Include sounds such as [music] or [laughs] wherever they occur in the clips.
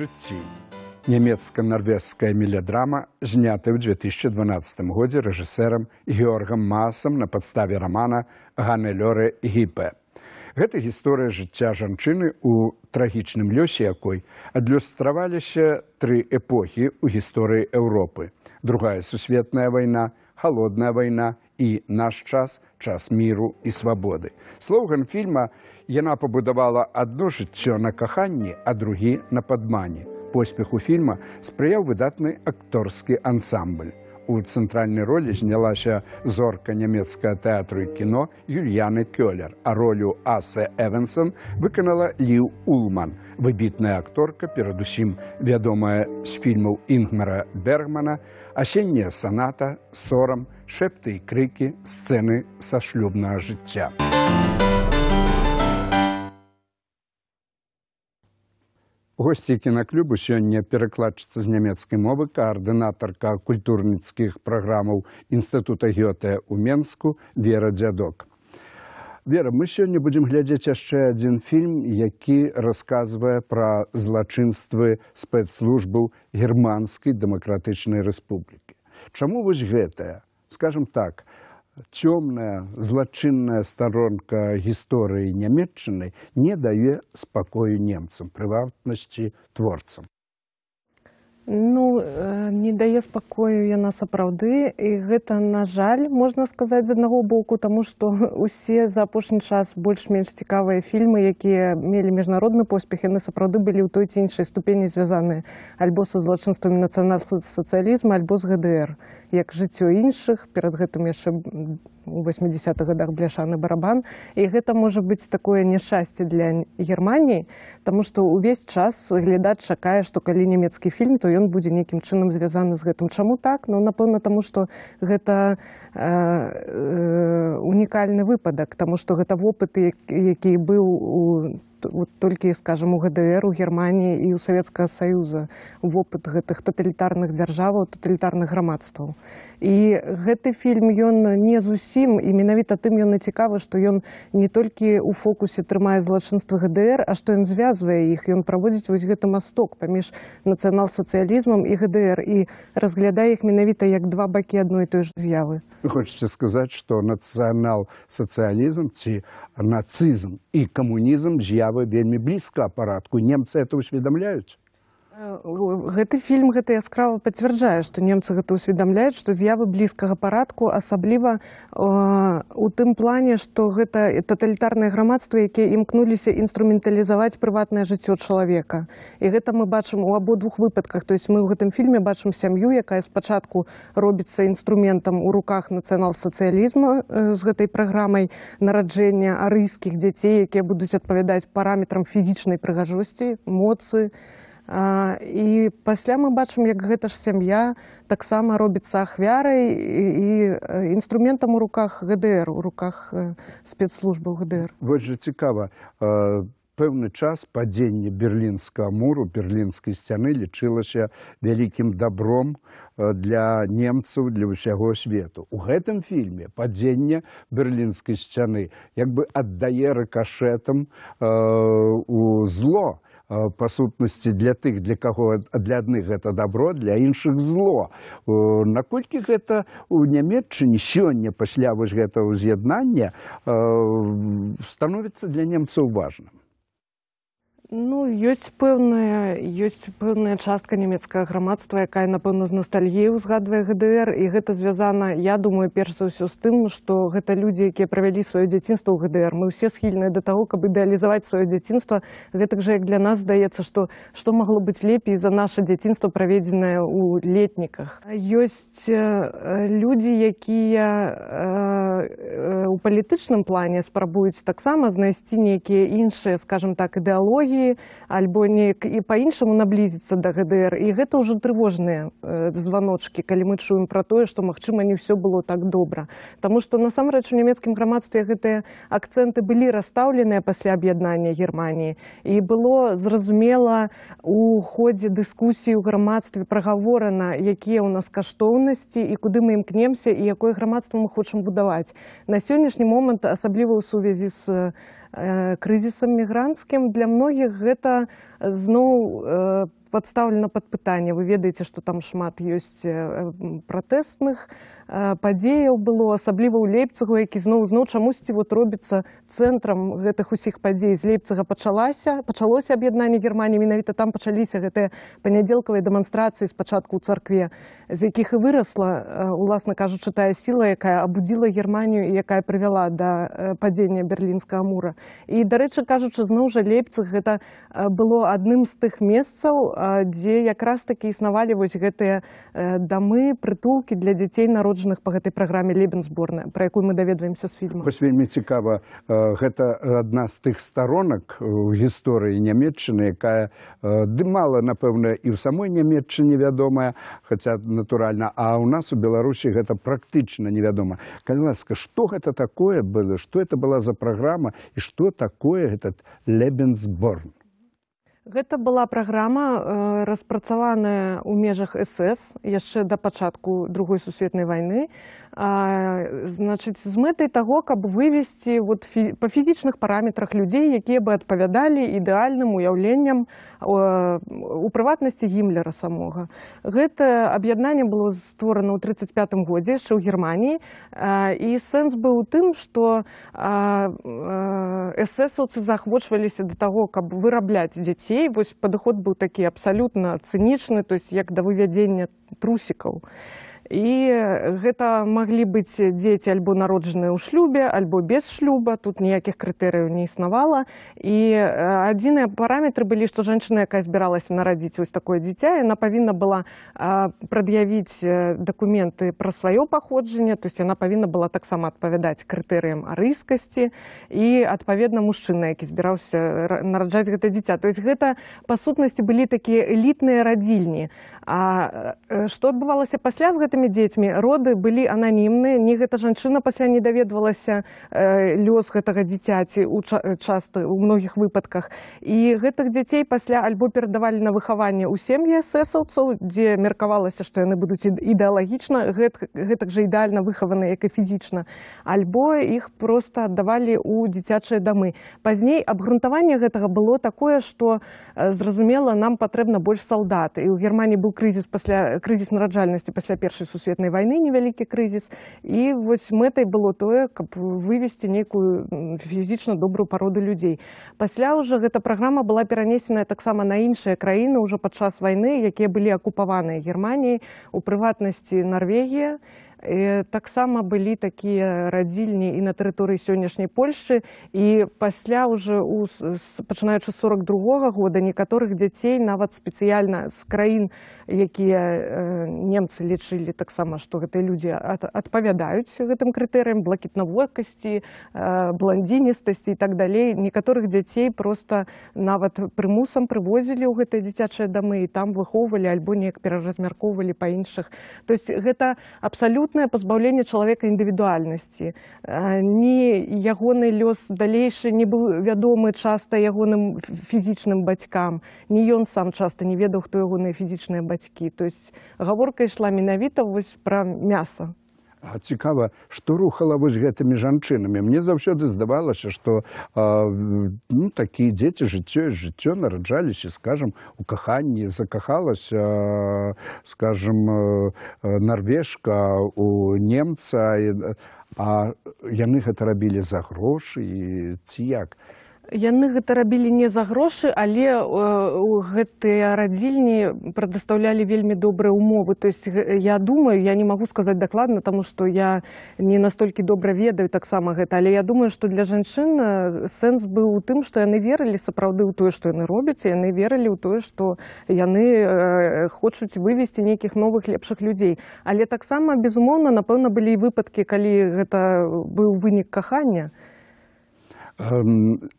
жыцці. Нямецка-нарвежская меледрама, знята ў 2012 годзе рэжысэрам Георгам Масам на падставе рамана Ганелёры Гіпе. Гэта гісторыя жыцця жанчыны у трагічным лёсе якой адлюстраваліся тры эпохі ў гісторыі Еўропы: другая сусветная вайна, халодная вайна і наш час час міру і свабоды. Слоган фільма яна пабудавала адно жыццё на каханні, а другі на падмане. Поспеху фільма спрыяў выдатны акторскі ансамбль. У цэнтральнай ролі знялася зорка нямецкага тэатру і кіно Юльяны Кёлер, а ролю Асе Эвенсон выканала Ліў Улман, выбітная акторка, перадусім вядомая з фільмаў Інгмара Бергмана, асенняя саната, сорам, шэпты і крыкі, сцэны са шлюбнага жыцця. госці кінаклюбу сёння перакладчыцца з нямецкай мовы каардынатарка культурніцкіх праграмаў інстытута гёте ў менску вера дзядок вера мы сёння будзем глядзець яшчэ адзін фільм які расказвае пра злачынствы спецслужбаў германскай дэмакратычнай рэспублікі чаму вось гэтае скажем так Цёмная, злачынная старонка гісторыі Нямецчыны не дае спакою немцам, прыватнасці творцам. Ну э, не дае спакою яна сапраўды і гэта на жаль можна сказаць з аднаго боку таму што [laughs] усе за апошні час больш-менш цікавыя фільмы якія мелі міжнародны поспех яны сапраўды былі ў той ці іншай ступені звязаны альбо са злачынствамі нацыянал сацыялізму альбо з гдр як жыццё іншых перад гэтым яшчэ у 80-х годах бляшаны барабан і гэта можа быць такое няшчасце для германії тому что увесь час глядач чакае что калі нямецкі фільм то ён будзе нейкім чынам звязаны з гэтым чаму так ну напэўна тому что гэта э, э, унікальны выпадак тому что гэта вопыт які быў у там толькі скажем у гдр у германии і у советского союза в опыт гэтых тоталитарных дзяржаваў тоталитарных грамадстваў і гэты фільм ён не зусім і менавіта тым ён і цікавы что ён не толькі у фокусе трымае злачынства гдр а что ён звязвае іх ён праводзіць вось гэты масток паміж нацыянал-сацыялізмам і гдр і разглядае іх менавіта як два бакі адной той ж з'явы хочаце сказаць что нацыянал сацыялізм ці нацызм і камунізм з'яв вы вельмі блізка апаратку немцы это усведамляюць Э, гэты фільм гэта яскрава пацвярджае што немцы гэта ўсведамляюць што з'явы блізкага парадку асабліва э, у тым плане што гэта тоталітарнае грамадства якія імкнуліся інструменталізаваць прыватнае жыццё чалавека і гэта мы бачым у абодвух выпадках то есть мы ў гэтым фільме бачым сям'ю якая спачатку робіцца інструментам у руках нацыянал-сацыялізму э, з гэтай праграмай нараджэння арыйскіх дзяцей якія будуць адпавядаць параметрам фізічнай прыгажосці моцы і А, і пасля мы бачым, як гэта ж сям'я таксама робіцца ахвярай і, і інструментам у руках ГДР у руках спецслужбаў ГДР. Вось жа цікава. Пэўны час падзення берлінскага муру берлінскай сцяны лічылася вялікім дабром для немцаў для ўсяго свету. У гэтым фільме падзенне берлінскай сцяны як бы аддае рыкашетам э, у зло. Э, па сутнасці для тых для каго э, для адных гэта добро для іншых зло э, наколькі гэта у нямецчыні сёння пасля вось гэтага ўз'яднання становіцца для немцаў важным Ну, ёсць пэўная ёсць пэўная частка нямецкага грамадства якая напэўна з ностальгіяй узгадвае гдр і гэта звязана я думаю перш за ўсё з тым што гэта людзі якія правялі сваё дзяцінства ў гдр мы ўсе схільныя да таго каб ідэалізаваць сваё дзяцінства гэтак жа як для нас здаецца што што магло быць лепей за наше дзяцінства праведзенае ў летніках ёсць людзі якія у палітычным плане спрабуюць таксама знайсці нейкія іншыя скажем так ідэалогі рэпрэсіі альбо неяк і па-іншаму наблізіцца да гдр і гэта ўжо трывожныя э, званочки калі мы чуем пра тое што магчыма не ўсё было так добра Таму што насамрэч у нямецкім грамадстве гэтыя акцэнты былі расстаўленыя пасля аб'яднання германії і было зразумела у ходзе дыскусіі ў грамадстве прагаворана якія ў нас каштоўнасці і куды мы імкнемся і якое грамадство мы хочам будаваць на сённяшні момант асабліва ў сувязі з Э, крызісам мігрантскім для многіх гэта зноў э, э подставлена под пытание вы ведаете что там шмат есть э, протестных э, подеяў было асабліва у лейпцгу які зноў зноў чамусьці вот робіцца центрам гэтых усіх падзей з лейпцага пачалася пачалося аб'яднанне германии менавіта там пачаліся гэтыя панядзелкавыя дэманстрацыі спачатку у царкве з якіх і выросла э, уласна кажучы тая сіла якая абудзіла германію якая прывяла да падзення берлінскага мура і дарэчы кажучы зноў жа лейпцах гэта было адным з тых месцаў дзе якраз такі існавалі вось гэтыя э, дамы прытулкі для дзяцей народжаных па гэтай праграме лебенсборная пра якую мы даведваемся з фільма вось вельмі цікава э, гэта адна з тых старонак э, у гісторыі нямецчыны якая дымала напэўна і ў самой нямецчыне вядомая хаця натуральна а ў нас у беларусі гэта практычна невядома калі ласка што гэта такое было што это была за праграма і што такое гэтат лебенсборн Гэта была праграма, э, распрацаваная ў межах СС яшчэ да пачатку другой сусветнай вайны. Значыць, з мэтай таго, каб вывесці вот, фі, па фізічных параметрах людзей, якія бы адпавядалі ідэальным уяўленням у прыватнасці гімлера самога. Гэта аб'яднанне было створана ў 35 годзе яшчэ ў Геррманіі. І сэнс быў у тым, што эсэсаўцы заахвочваліся да таго, каб вырабляць дзяцей людей вось падыход быў такі абсалютна цынічны то есть як да вывядзення трусікаў і гэта маглі быць дзеці альбо народжаныя ў шлюбе альбо без шлюба тут ніякіх крытэрыяў не існавала і адзіныя параметры былі што жанчына якая збіралася нарадзіць вось такое дзіця яна павінна была прад'явіць дакументы пра сваё паходжанне то есть яна павінна была таксама адпавядаць крытэрыям арыскасці і адпаведна мужчына які збіраўся нараджаць гэта дзіця то есть гэта па сутнасці былі такія элітныя радзільні а што адбывалася пасля з гэтым нашими дзецьмі роды былі ананімныя не гэта жанчына пасля не даведвалася э, лёс гэтага дзіцяці у ча э, часты у многіх выпадках і гэтых дзяцей пасля альбо перадавалі на выхаванне ў сем'і сэсаўцаў дзе меркавалася што яны будуць ідэалагічна гэтак, гэтак жа ідэальна выхаваны як і фізічна альбо іх проста аддавалі ў дзіцячыя дамы пазней абгрунтаванне гэтага было такое што э, зразумела нам патрэбна больш салдат і ў германі быў крызіс пасля крызіс нараджальнасці пасля першай сусветнай вайны невялікі крызіс і вось мэтай было тое каб вывесці нейкую фізічна добрую пароду людзей пасля ўжо гэта праграма была перанесеная таксама на іншыя краіны ўжо падчас вайны якія былі акупаваныя германіяй у прыватнасці норвегія і таксама былі такія радзільні і на тэрыторыі сённяшняй польшы і пасля ўжо пачынаючы 42 года некаторых дзяцей нават спецыяльна з краін якія э, немцы лічылі таксама што гэтыя людзі адпавядаюць гэтым крытэрыям блакітнавокасці э, бландзіністасці і так далей некаторых дзяцей просто нават прымусам прывозілі ў гэтыя дзіцячыя дамы і там выхоўвалі альбо неяк пераразмяркоўвалі па іншых то есть гэта абсалютна абсалютнае пазбаўленне чалавека індывідуальнасці. Э, Ні ягоны лёс далейшы не быў вядомы часта ягоным фізічным бацькам. Ні ён сам часта не ведаў, хто ягоныя фізічныя бацькі. То есть гаворка ішла менавіта пра мяса. А цікава, што рухала вы з гэтымі жанчынамі. Мне заўсёды здавалася, што ну, такія дзеці жыццё і жыццё нараджаліся, скажам, у каханні закахалася, скажам, нарвежка у немца, а яны гэта рабілі за грошы і ці як. Яны гэта рабілі не за грошы, але э, гэтыя радзільні прадастаўлялі вельмі добрыя умовы. То есть я думаю, я не магу сказаць дакладна, таму што я не настолькі добра ведаю таксама гэта, але я думаю, што для жанчын э, сэнс быў у тым, што яны верылі сапраўды ў тое, што яны робяць, яны верылі ў тое, што яны э, хочуць вывесці нейкіх новых лепшых людзей. Але таксама, безумоўна, напэўна, былі і выпадкі, калі гэта быў вынік кахання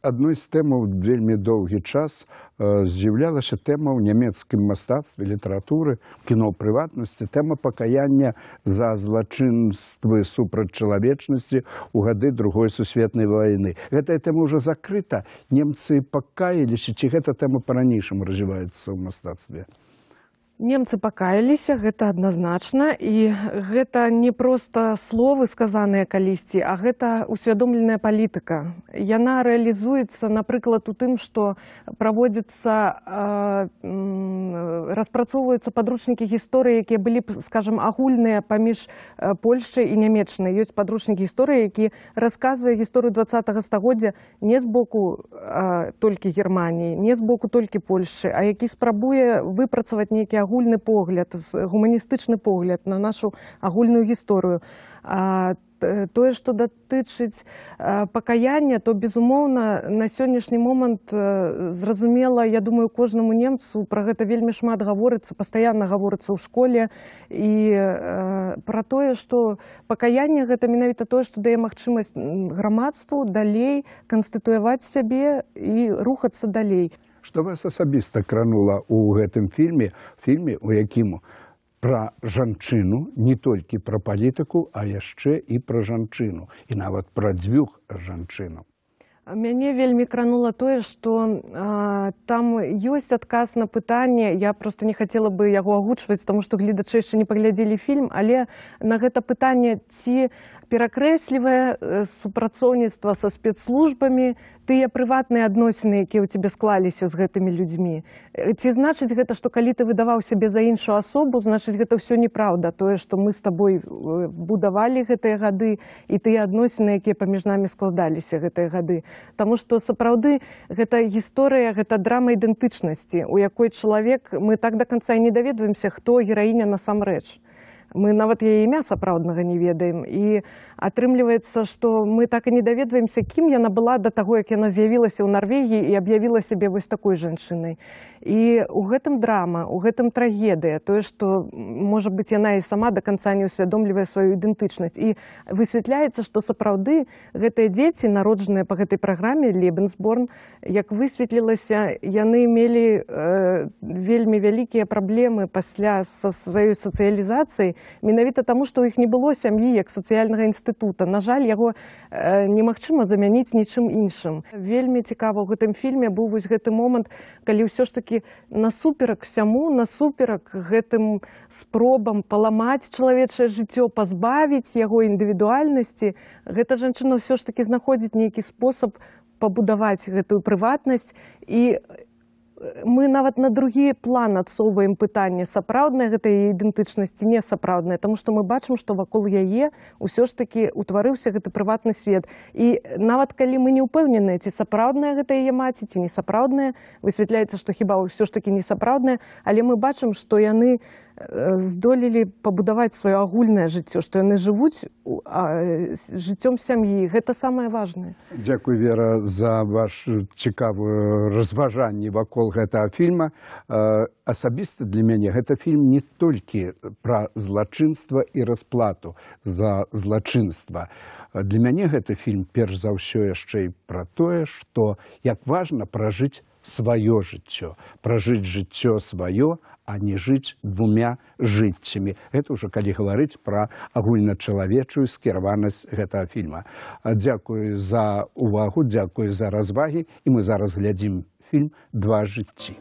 адной з тэмаў вельмі доўгі час э, з'яўлялася тэма ў нямецкім мастацтве літаратуры кіно прыватнасці тэма пакаяння за злачынствы супраць чалавечнасці у гады другой сусветнай вайны гэтая тэма ўжо закрыта немцы пакаяліся ці гэта тэма па-ранейшаму развіваецца ў мастацтве Немцы пакаяліся, гэта адназначна. І гэта не проста словы, сказаныя калісьці, а гэта ўсвядомленая палітыка. Яна рэалізуецца, напрыклад, у тым, што праводзіцца э, распрацоўваюцца падручнікі гісторыі, якія былі, скажам, агульныя паміж Польшай і нямецчынай. Ёсць падручнік гісторыі, які расказвае гісторыю двах стагоддзя не з боку э, толькі Геррманіі, не з боку толькі Польшы, а які спрабуе выпрацаваць нейкія агульны погляд гуманістычны погляд на нашу агульную гісторыю тое што датычыць пакаяння то безумоўна на сённяшні момант зразумела я думаю кожнаму немцу пра гэта вельмі шмат гаворыцца пастаянна гаворыцца ў школе і пра тое што пакаянне гэта менавіта тое што дае магчымасць грамадству далей канстытуяваць сябе і рухацца далей Што вас асабіста кранула ў гэтым фільме фільме, у якім пра жанчыну не толькі пра палітыку, а яшчэ і пра жанчыну і нават пра дзвюх жанчыну. Мяне вельмі кранула тое, што а, там ёсць адказ на пытанне. Я проста не хацела бы яго агучваць, таму што гледачэйшы не паглядзелі фільм, але на гэта пытанне ці перакрэслівае супрацоўніцтва са спецслужбамі тыя прыватныя адносіны якія ў цябе склаліся з гэтымі людзьмі э, ці значыць гэта што калі ты выдаваў сябе за іншую асобу значыць гэта ўсё неправда тое што мы з табой э, будавалі гэтыя гады і тыя адносіны якія паміж намі складаліся гэтыя гады Таму што сапраўды гэта гісторыя гэта драма ідэнтычнасці у якой чалавек мы так до конца і не даведваемся хто гераіня насамрэч мы нават яе імя сапраўднага не ведаем і атрымліваецца што мы так і не даведваемся кім яна была да таго як яна з'явілася ў нарвегіі і аб'явіла сябе вось такой жанчынай і у гэтым драма у гэтым трагедыя тое што можа быць яна і сама да канца не ўсвядомлівае сваю ідэнтычнасць і высвятляецца што сапраўды гэтыя дзеці народжаныя па гэтай праграме лебенсборн як высветлілася яны мелі э, вельмі вялікія праблемы пасля са сваёй сацыялізацыяй менавіта таму што ў іх не было сям'і як сацыяльнага інстытута на жаль яго э, немагчыма замяніць нічым іншым вельмі цікава ў гэтым фільме быў вось гэты момант калі ўсё ж такі насуперак сяму насуперак гэтым спробам паламаць чалавечае жыццё пазбавіць яго індывідуальнасці гэта жанчына ўсё ж такі знаходзіць нейкі спосаб пабудаваць гэтую прыватнасць і мы нават на другі план адсоўваем пытанне сапраўднай гэтай ідэнтычнасці не сапраўднае таму што мы бачым што вакол яе ўсё ж такі ўтварыўся гэты прыватны свет і нават калі мы не ўпэўненыя ці сапраўдная гэта яе маці ці не сапраўдная высвятляецца што хіба ўсё ж такі не сапраўдная але мы бачым што яны у здолелі пабудаваць сваё агульнае жыццё, што яны жывуць жыццём сям'і гэта самае важнае. Дзякуй вера за ваш цікавую разважанні вакол гэтага фільма. Э, асабіста для мяне гэта фільм не толькі пра злачынства і расплату за злачынства. Для мяне гэты фільм перш за ўсё яшчэ і пра тое, што як важна пражыць сваё жыццё пражыць жыццё сваё а не жыць двумя жыццямі это ўжо калі гаварыць пра агульначалавечую скіраванасць гэтага фільма дзякую за увагу дзякую за развагі і мы зараз глядзім фільм два жыцці.